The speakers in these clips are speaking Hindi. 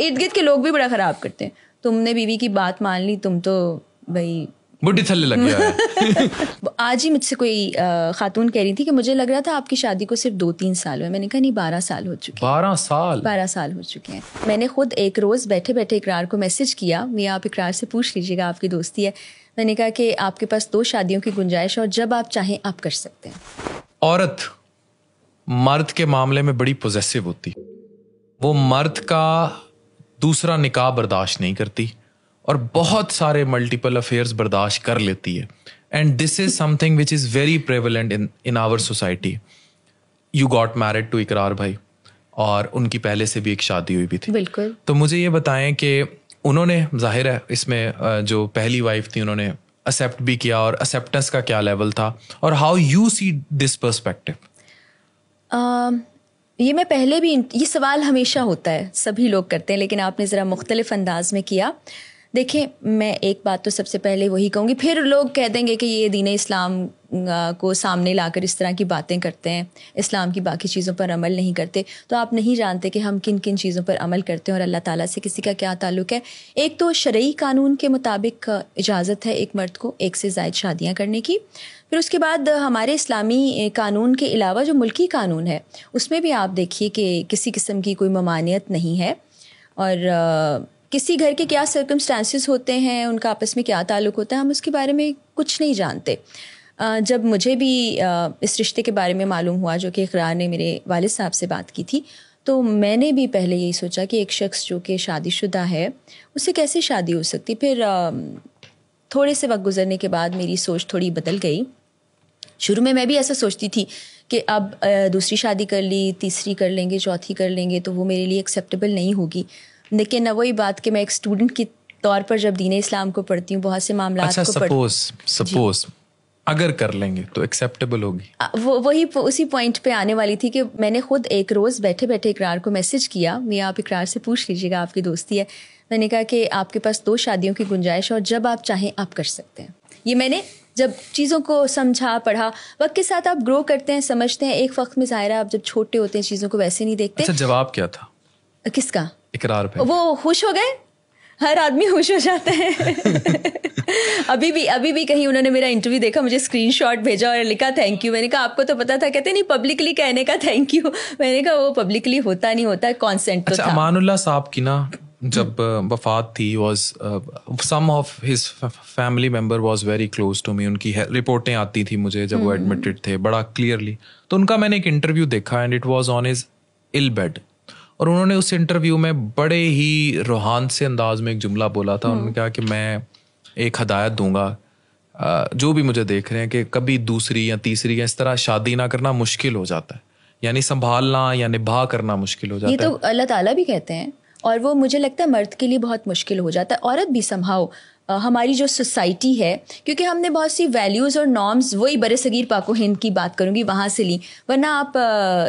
इर्द गिर्द के लोग भी बड़ा खराब करते हैं तुमने बीवी की बात मान ली तुम तो भाई बुढ़ी थल्ले लग गया आज ही मुझसे कोई खातून कह रही थी कि मुझे लग रहा था आपकी शादी को सिर्फ दो तीन साल हुए मैंने कहा नहीं बारह साल हो चुके बारह साल बारह साल हो चुके हैं मैंने खुद एक रोज़ बैठे बैठे इकरार को मैसेज किया मैं आप इकरार से पूछ लीजिएगा आपकी दोस्ती है मैंने कहा कि आपके पास दो शादियों की गुंजाइश और जब आप चाहें आप कर सकते हैं औरत मर्द के मामले में बड़ी पोजेसिव होती वो मर्द का दूसरा निकाह बर्दाश्त नहीं करती और बहुत सारे मल्टीपल अफेयर्स बर्दाश्त कर लेती है and this is something which is very prevalent in in our society you got married to Ikrar भाई और उनकी पहले से भी एक शादी हुई भी थी बिल्कुल तो मुझे ये बताएं कि उन्होंने जाहिर है इसमें जो पहली वाइफ थी उन्होंने एक्सेप्ट भी किया और एक्सेप्टेंस का क्या लेवल था और how you see this perspective ये मैं पहले भी ये सवाल हमेशा होता है सभी लोग करते हैं लेकिन आपने ज़रा मुख्तलिफ अंदाज में किया देखिए मैं एक बात तो सबसे पहले वही कहूँगी फिर लोग कह देंगे कि ये दीन इस्लाम को सामने लाकर इस तरह की बातें करते हैं इस्लाम की बाकी चीज़ों पर अमल नहीं करते तो आप नहीं जानते कि हम किन किन चीज़ों पर अमल करते हैं और अल्लाह ताला से किसी का क्या ताल्लुक है एक तो शरय कानून के मुताबिक इजाज़त है एक मर्द को एक से जायद शादियाँ करने की फिर उसके बाद हमारे इस्लामी कानून के अलावा जो मुल्की कानून है उसमें भी आप देखिए कि किसी किस्म की कोई ममानियत नहीं है और किसी घर के क्या सर्कमस्टांसिस होते हैं उनका आपस में क्या ताल्लुक होता है हम उसके बारे में कुछ नहीं जानते जब मुझे भी इस रिश्ते के बारे में मालूम हुआ जो कि इकरार ने मेरे वालद साहब से बात की थी तो मैंने भी पहले यही सोचा कि एक शख्स जो कि शादीशुदा है उससे कैसे शादी हो सकती फिर थोड़े से वक्त गुजरने के बाद मेरी सोच थोड़ी बदल गई शुरू में मैं भी ऐसा सोचती थी कि अब दूसरी शादी कर ली तीसरी कर लेंगे चौथी कर लेंगे तो वो मेरे लिए एक्सेप्टेबल नहीं होगी लेकिन वही बात कि मैं एक स्टूडेंट के तौर पर जब दीन इस्लाम को पढ़ती हूँ बहुत से मामला अच्छा, सपोज सपोज अगर कर लेंगे तो एक्सेप्टेबल होगी वो वही उसी पॉइंट पे आने वाली थी कि मैंने खुद एक रोज़ बैठे बैठे इकरार को मैसेज किया मैं आप इकरार से पूछ लीजिएगा आपकी दोस्ती है मैंने कहा कि आपके पास दो शादियों की गुंजाइश और जब आप चाहें आप कर सकते हैं ये मैंने जब चीज़ों को समझा पढ़ा वक्त के साथ आप ग्रो करते हैं समझते हैं एक वक्त में ज़ाहिर आप जब छोटे होते हैं चीज़ों को वैसे नहीं देखते अच्छा जवाब क्या था किसका इकरार पे वो खुश हो गए हर आदमी खुश हो जाते हैं अभी भी अभी भी कहीं उन्होंने मेरा इंटरव्यू देखा मुझे स्क्रीनशॉट भेजा और लिखा थैंक यू मैंने कहा आपको तो पता था कहते नहीं पब्लिकली कहने का थैंक यू मैंने कहा वो पब्लिकली होता नहीं होता कॉन्सेंट तो अच्छा, तो अमानुल्लाह साहब की ना जब वफात थी was some of his family member was very close to me उनकी रिपोर्टें आती थी मुझे जब वो एडमिटेड हम्म। थे बड़ा क्लियरली तो उनका मैंने एक इंटरव्यू देखा and it was on his ill bed और उन्होंने उस इंटरव्यू में बड़े ही रूहान से अंदाज में एक जुमला बोला था उन्होंने कहा कि मैं एक हदायत दूंगा जो भी मुझे देख रहे हैं कि कभी दूसरी या तीसरी या इस तरह शादी ना करना मुश्किल हो जाता है यानी संभालना या निभा करना मुश्किल हो जाता तो है ये तो अल्लाह ताला भी कहते हैं और वो मुझे लगता है मर्द के लिए बहुत मुश्किल हो जाता है औरत भी संभाव हमारी जो सोसाइटी है क्योंकि हमने बहुत सी वैल्यूज़ और नॉर्म्स वही बर सगीर पाको हिंद की बात करूंगी वहाँ से ली वरना आप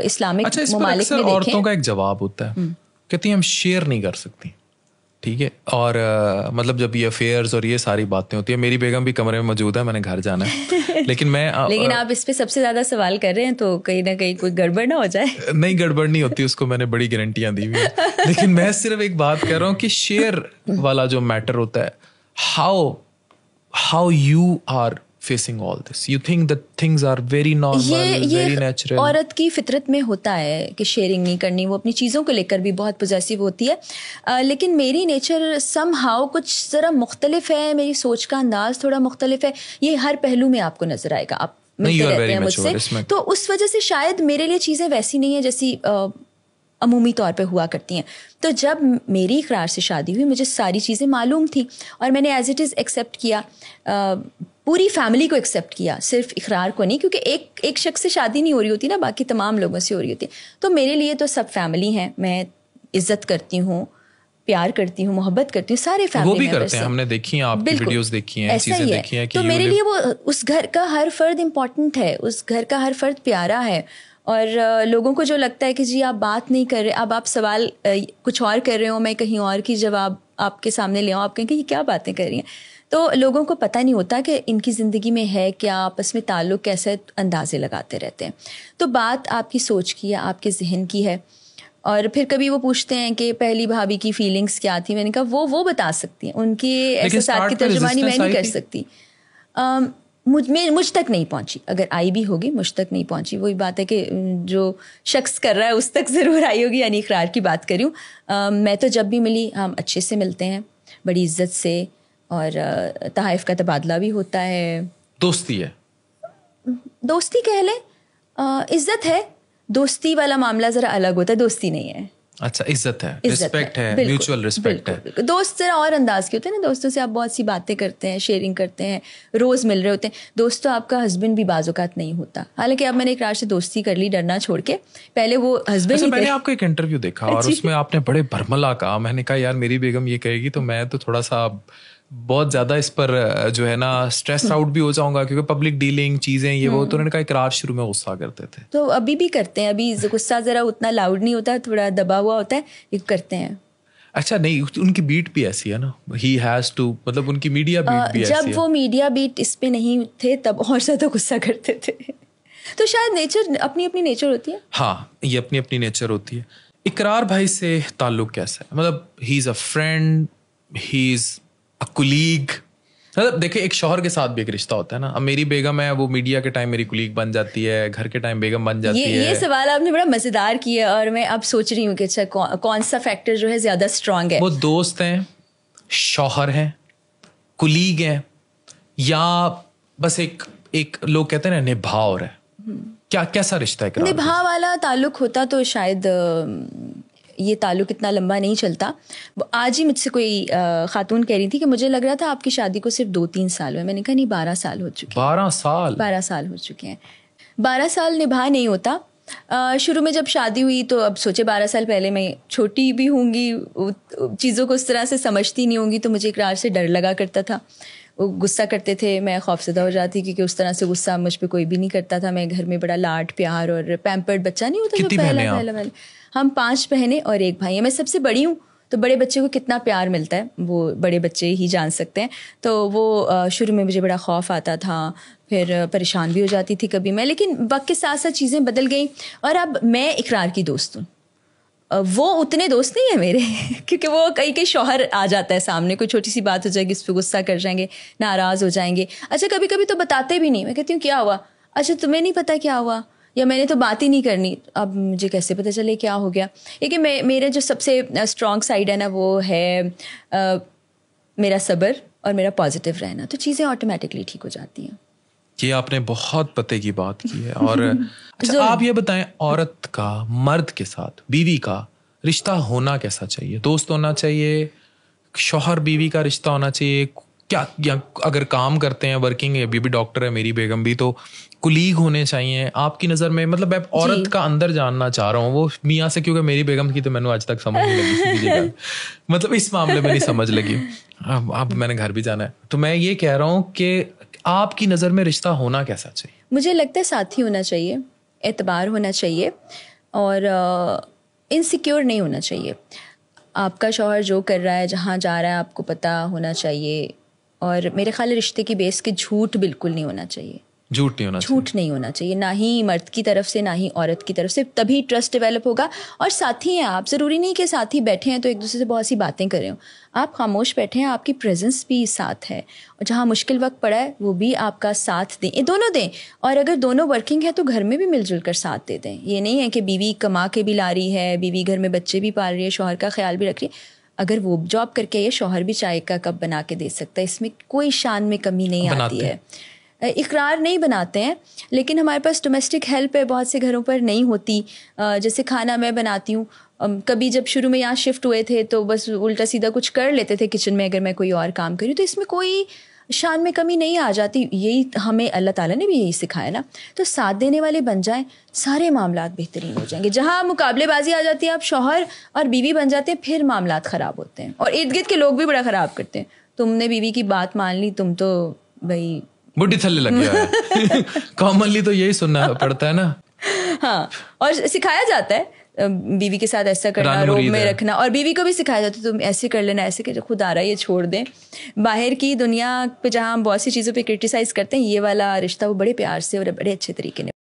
इस्लामिक अच्छा, इस ममालिक में औरतों का एक जवाब होता है हम्म। कहती हम शेयर नहीं कर सकती ठीक है और आ, मतलब जब ये अफेयर्स और ये सारी बातें होती है मेरी बेगम भी कमरे में मौजूद है मैंने घर जाना है लेकिन मैं आ, लेकिन आप इस पे सबसे ज्यादा सवाल कर रहे हैं तो कहीं ना कहीं कोई गड़बड़ ना हो जाए नहीं गड़बड़ नहीं होती उसको मैंने बड़ी गारंटियां दी हुई लेकिन मैं सिर्फ एक बात कर रहा हूँ कि शेयर वाला जो मैटर होता है how how you are this you think that things are very normal ye, ye very natural औरत की फितरत में होता है कि शेयरिंग नहीं करनी वो अपनी चीज़ों को लेकर भी बहुत पॉजिटिव होती है uh, लेकिन मेरी नेचर सम हाउ कुछ ज़रा मुख्तलिफ है मेरी सोच का अंदाज थोड़ा मुख्तलिफ है ये हर पहलू में आपको नजर आएगा आप मिलते रहते हैं मुझसे तो उस वजह से शायद मेरे लिए चीज़ें वैसी नहीं है जैसी अमूमी तौर पे हुआ करती हैं तो जब मेरी इकरार से शादी हुई मुझे सारी चीज़ें मालूम थी और मैंने एज़ इट इज़ एक्सेप्ट किया आ, पूरी फैमिली को एक्सेप्ट किया सिर्फ इकरार को नहीं क्योंकि एक एक शख्स से शादी नहीं हो रही होती ना बाकी तमाम लोगों से हो रही होती तो मेरे लिए तो सब फैमिली हैं मैं इज्जत करती हूँ प्यार करती हूँ मोहब्बत करती हूँ सारे फैमिली वो भी करते हैं हमने देखी हैं आपकी वीडियोस देखी हैं चीजें है। देखी हैं कि तो मेरे लिए वो उस घर का हर फर्द इम्पोर्टेंट है उस घर का हर फर्द प्यारा है और लोगों को जो लगता है कि जी आप बात नहीं कर रहे अब आप सवाल कुछ और कर रहे हो मैं कहीं और की जवाब आपके सामने ले आऊँ आप कहेंगे ये क्या बातें कर रही हैं तो लोगों को पता नहीं होता कि इनकी ज़िंदगी में है क्या आपस में ताल्लुक़ कैसे अंदाज़े लगाते रहते हैं तो बात आपकी सोच की है आपके जहन की है और फिर कभी वो पूछते हैं कि पहली भाभी की फीलिंग्स क्या थी मैंने कहा वो वो बता सकती हैं उनकी एहसास की तो तर्जुमानी मैं नहीं कर सकती मुझ में मुझ तक नहीं पहुंची अगर आई भी होगी मुझ तक नहीं पहुंची वही बात है कि जो शख्स कर रहा है उस तक ज़रूर आई होगी यानी इकरार की बात करूँ मैं तो जब भी मिली हम अच्छे से मिलते हैं बड़ी इज्जत से और तहफ़ का तबादला भी होता है दोस्ती है दोस्ती कह लें इज्जत है दोस्ती वाला मामला ज़रा अलग होता है दोस्ती नहीं है अच्छा इज्जत है रिस्पेक्ट है म्यूचुअल रिस्पेक्ट है दोस्त जरा और अंदाज के होते हैं ना दोस्तों से आप बहुत सी बातें करते हैं शेयरिंग करते हैं रोज मिल रहे होते हैं दोस्तों आपका हस्बैंड भी बाजूकात नहीं होता हालांकि अब मैंने एक रात से दोस्ती कर ली डरना छोड़ के पहले वो हस्बैंड अच्छा, मैंने आपको एक इंटरव्यू देखा और उसमें आपने बड़े भरमला कहा मैंने कहा यार मेरी बेगम ये कहेगी तो मैं तो थोड़ा सा बहुत ज़्यादा इस पर जो है ना स्ट्रेस हम्म। आउट भी हो जाऊंगा क्योंकि पब्लिक डीलिंग चीज़ें ये वो हम्म। तो उन्होंने कहा इकरार शुरू में गुस्सा करते थे तो अभी भी करते हैं अभी गुस्सा ज़रा उतना लाउड नहीं होता थोड़ा दबा हुआ होता है ये करते हैं अच्छा नहीं उनकी बीट भी ऐसी है ना ही हैज टू मतलब उनकी मीडिया बीट आ, भी जब ऐसी वो मीडिया बीट इस पे नहीं थे तब और ज़्यादा गुस्सा करते थे तो शायद नेचर अपनी अपनी नेचर होती है हाँ ये अपनी अपनी नेचर होती है इकरार भाई से ताल्लुक कैसा है मतलब he is a friend he is colleague मतलब देखिए एक शोहर के साथ भी एक रिश्ता होता है ना अब मेरी बेगम है वो मीडिया के टाइम मेरी कुलीग बन जाती है घर के टाइम बेगम बन जाती ये, है ये सवाल आपने बड़ा मजेदार किया है और मैं अब सोच रही हूँ कि अच्छा कौ, कौन सा फैक्टर जो है ज्यादा स्ट्रांग है वो दोस्त हैं शोहर हैं कुलीग हैं या बस एक एक लोग कहते हैं ना निभाव है हम्म। क्या कैसा रिश्ता है निभाव वाला ताल्लुक होता तो शायद ये ताल्लुक़ इतना लंबा नहीं चलता आज ही मुझसे कोई खातून कह रही थी कि मुझे लग रहा था आपकी शादी को सिर्फ दो तीन साल हुए मैंने कहा नहीं बारह साल हो चुके बारह साल बारह साल हो चुके हैं बारह साल निभा नहीं होता शुरू में जब शादी हुई तो अब सोचे बारह साल पहले मैं छोटी भी होंगी चीज़ों को उस तरह से समझती नहीं होंगी तो मुझे इकरार से डर लगा करता था गुस्सा करते थे मैं खौफजदा हो जाती क्योंकि उस तरह से गुस्सा मुझ पर कोई भी नहीं करता था मैं घर में बड़ा लाट प्यार और पैम्पर्ड बच्चा नहीं होता था पहला पहला पहले हम पाँच बहनें और एक भाई हैं मैं सबसे बड़ी हूँ तो बड़े बच्चे को कितना प्यार मिलता है वो बड़े बच्चे ही जान सकते हैं तो वो शुरू में मुझे बड़ा खौफ आता था फिर परेशान भी हो जाती थी कभी मैं लेकिन वक्त के साथ साथ चीज़ें बदल गई और अब मैं इकरार की दोस्त हूँ वो उतने दोस्त नहीं है मेरे क्योंकि वो कई कई शोहर आ जाता है सामने कोई छोटी सी बात हो जाएगी उस पर गुस्सा कर जाएंगे नाराज़ हो जाएंगे अच्छा कभी कभी तो बताते भी नहीं मैं कहती हूँ क्या हुआ अच्छा तुम्हें नहीं पता क्या हुआ या मैंने तो बात ही नहीं करनी अब मुझे कैसे पता चले क्या हो गया लेकिन मैं मेरा जो सबसे स्ट्रॉन्ग साइड है ना वो है आ, मेरा सब्र और मेरा पॉजिटिव रहना तो चीज़ें ऑटोमेटिकली ठीक हो जाती हैं ये आपने बहुत पते की बात की है और अच्छा तो आप ये बताएं औरत का मर्द के साथ बीवी का रिश्ता होना कैसा चाहिए दोस्त होना चाहिए शोहर बीवी का रिश्ता होना चाहिए क्या या अगर काम करते हैं वर्किंग है बीबी डॉक्टर है मेरी बेगम भी तो कुलीग होने चाहिए आपकी नज़र में मतलब मैं औरत का अंदर जानना चाह रहा हूँ वो मियाँ से क्योंकि मेरी बेगम की तो मैंने आज तक समझ नहीं लगी मतलब इस मामले में नहीं समझ लगी अब मैंने घर भी जाना है तो मैं ये कह रहा हूँ कि आपकी नज़र में रिश्ता होना कैसा चाहिए मुझे लगता है साथी होना चाहिए एतबार होना चाहिए और इनसिक्योर नहीं होना चाहिए आपका शोहर जो कर रहा है जहाँ जा रहा है आपको पता होना चाहिए और मेरे ख्याल रिश्ते की बेस के झूठ बिल्कुल नहीं होना चाहिए झूठ नहीं होना झूठ नहीं होना चाहिए ना ही मर्द की तरफ से ना ही औरत की तरफ से तभी ट्रस्ट डेवलप होगा और साथी हैं आप ज़रूरी नहीं कि साथी बैठे हैं तो एक दूसरे से बहुत सी बातें कर रहे हो आप खामोश बैठे हैं आपकी प्रेजेंस भी साथ है और जहाँ मुश्किल वक्त पड़ा है वो भी आपका साथ दें ये दोनों दें और अगर दोनों वर्किंग है तो घर में भी मिलजुल कर साथ दे दें ये नहीं है कि बीवी कमा के भी ला रही है बीवी घर में बच्चे भी पाल रही है शोहर का ख्याल भी रख रही है अगर वो जॉब करके ये शोहर भी चाय का कप बना के दे सकता है इसमें कोई शान में कमी नहीं आती है इकरार नहीं बनाते हैं लेकिन हमारे पास डोमेस्टिक हेल्प है बहुत से घरों पर नहीं होती जैसे खाना मैं बनाती हूँ कभी जब शुरू में यहाँ शिफ्ट हुए थे तो बस उल्टा सीधा कुछ कर लेते थे किचन में अगर मैं कोई और काम करी तो इसमें कोई शान में कमी नहीं आ जाती यही हमें अल्लाह ताला ने भी यही सिखाया ना तो साथ देने वाले बन जाएं सारे मामला बेहतरीन हो जाएंगे जहाँ मुकाबलेबाजी आ जाती है आप शोहर और बीवी बन जाते हैं फिर मामला ख़राब होते हैं और इर्द गिर्द के लोग भी बड़ा ख़राब करते हैं तुमने बीवी की बात मान ली तुम तो भाई बुढ़ी थल्ले लग गया कॉमनली तो यही सुनना पड़ता है ना हाँ और सिखाया जाता है बीवी के साथ ऐसा करना रूम में रखना और बीवी को भी सिखाया जाता है तुम ऐसे कर लेना ऐसे कर खुद आ रहा है ये छोड़ दें बाहर की दुनिया पे जहाँ हम बहुत सी चीज़ों पे क्रिटिसाइज करते हैं ये वाला रिश्ता वो बड़े प्यार से और बड़े अच्छे तरीके ने